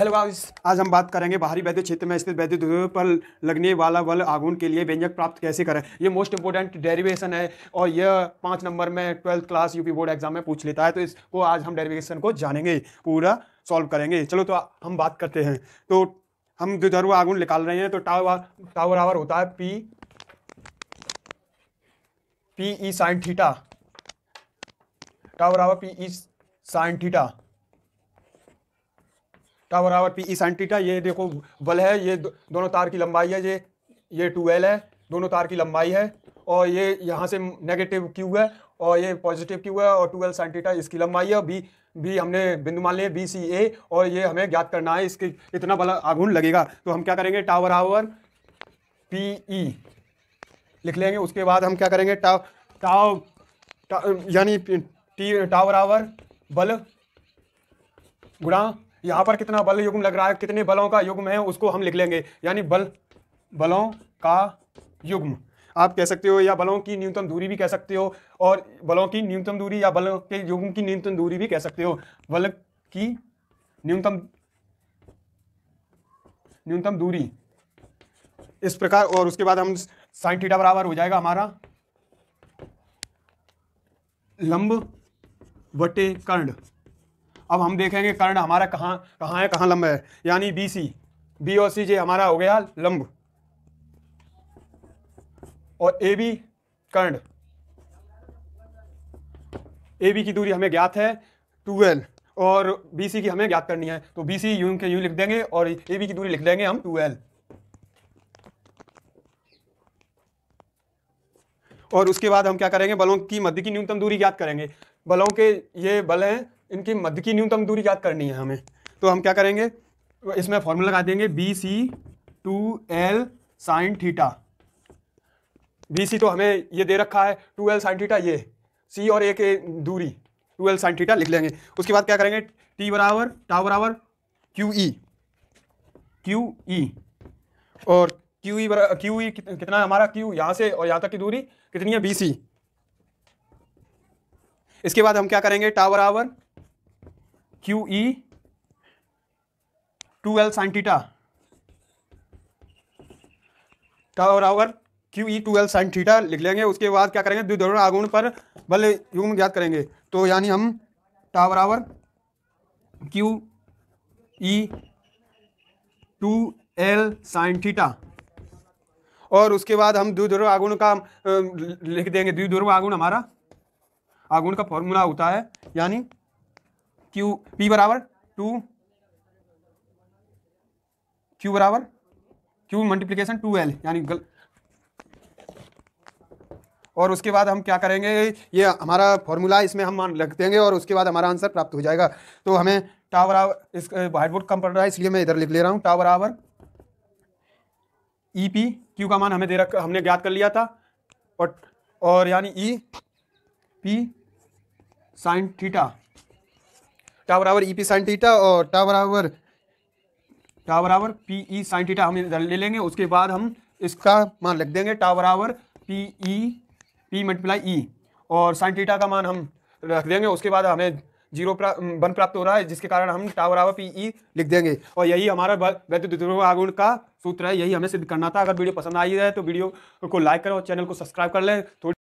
hello guys आज हम बात करेंगे बाहरी वैद्य क्षेत्र में स्थित वैद्य उद्योग पर लगने वाला बल आगुन के लिए व्यंजक प्राप्त कैसे करें ये मोस्ट इंपॉर्टेंट डेरिवेशन है और यह पाँच नंबर में twelfth class UP board exam में पूछ लेता है तो इसको आज हम डेरिवेशन को जानेंगे पूरा सॉल्व करेंगे चलो तो हम बात करते हैं तो हम द्विधर्व आगुन निकाल रहे हैं तो टावर टावर आवर होता है P P E sine theta टावर आवर पी ई साइन थीटा टा बराबर पी ई साइन टीटा ये देखो बल है ये दो, दोनों तार की लंबाई है ये ये टू एल है दोनों तार की लंबाई है और ये यहाँ से नेगेटिव क्यू है और ये पॉजिटिव क्यू है और टू एल साइन टीटा इसकी लंबाई है और बी भी हमने बिंदु मान लिया बी सी ए और ये हमें ज्ञात करना है इसके इतना बल आघूर्ण लगेगा तो हम क्या करेंगे टावर आवर पी ई e, लिख लेंगे उसके बाद हम क्या करेंगे टाव टाव टा, यानी टी टावर आवर बल गुणा यहाँ पर कितना बल युग्म लग रहा है कितने बलों का युग्म है उसको हम लिख लेंगे यानी बल बलों का युग्म आप कह सकते हो या बलों की न्यूनतम दूरी भी कह सकते हो और बलों की न्यूनतम दूरी या बलों के युग्म की न्यूनतम दूरी भी कह सकते हो बल की न्यूनतम न्यूनतम दूरी इस प्रकार और उसके बाद हम साइन थीटा बराबर हो जाएगा हमारा लंब बटे कर्ण अब हम देखेंगे कर्ण हमारा कहाँ कहाँ है कहाँ लंब है यानी बी सी बी और सी जे हमारा हो गया लंब और A B Karna A B की दूरी हमें ज्ञात है टूएल्व और बी सी की हमें ज्ञात करनी है तो बी सी यू के यू लिख देंगे और ए बी की दूरी लिख देंगे हम टूएल्व और उसके बाद हम क्या करेंगे बलों की मध्य की न्यूनतम दूरी ज्ञात करेंगे बलों के ये बल हैं इनकी मध्य की न्यूनतम दूरी याद करनी है हमें तो हम क्या करेंगे इसमें फॉर्मूला लगा देंगे B C two L sine theta B C तो हमें ये दे रखा है टू एल साइन थीटा ये सी और ए के दूरी टू एल साइन थीटा लिख लेंगे उसके बाद क्या करेंगे टी बराबर टाउ बराबर क्यू ई क्यू ई और क्यू ई क्यू ई कितना हमारा क्यू यहाँ से और यहाँ तक की दूरी कितनी है बी सी इसके बाद हम क्या करेंगे टावर बराबर Q E two L sine theta बराबर Q E two L sine theta लिख लेंगे उसके बाद क्या करेंगे द्विध्रुव आगुण पर बल युग्म ज्ञात करेंगे तो यानी हम टा बराबर Q E two L sine theta और उसके बाद हम द्विध्रुव आगुण का लिख देंगे द्विध्रुव आगुण हमारा आगुण का फॉर्मूला होता है यानी क्यू पी बराबर टू क्यू बराबर क्यू मल्टीप्लीकेशन टू एल यानी गल और उसके बाद हम क्या करेंगे ये हमारा फॉर्मूला इसमें हम मान रख देंगे और उसके बाद हमारा आंसर प्राप्त हो जाएगा तो हमें टावर बराबर इस व्हाइट बोर्ड कम पड़ रहा है इसलिए मैं इधर लिख ले रहा हूँ टा बराबर ई पी क्यू का मान हमें दे रख हमने ज्ञात कर लिया था और और यानी E P sine theta tau बराबर ई पी साइन टीटा और टाव बराबर टाव बराबर पी ई साइन टीटा हम इधर ले लेंगे उसके बाद हम इसका मान लिख देंगे टाव बराबर P E P multiply E और साइन टीटा का मान हम रख देंगे उसके बाद हमें जीरो प्रा, वन प्राप्त हो रहा है जिसके कारण हम टावर आवर पी ई लिख देंगे और यही हमारा वैद्युत आगुण का सूत्र है यही हमें सिद्ध करना था अगर वीडियो पसंद आई है तो वीडियो को लाइक करें और चैनल को सब्सक्राइब कर लें थोड़ी